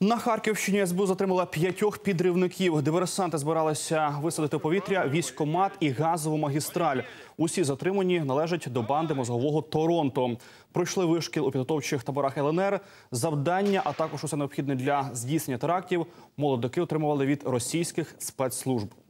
На Харківщині СБУ затримала п'ятьох підривників. Диверсанти збиралися висадити у повітря військомат і газову магістраль. Усі затримані належать до банди мозгового Торонто. Пройшли вишкіл у підготовчих таборах ЛНР. Завдання, а також усе необхідне для здійснення терактів. Молодики отримували від російських спецслужб.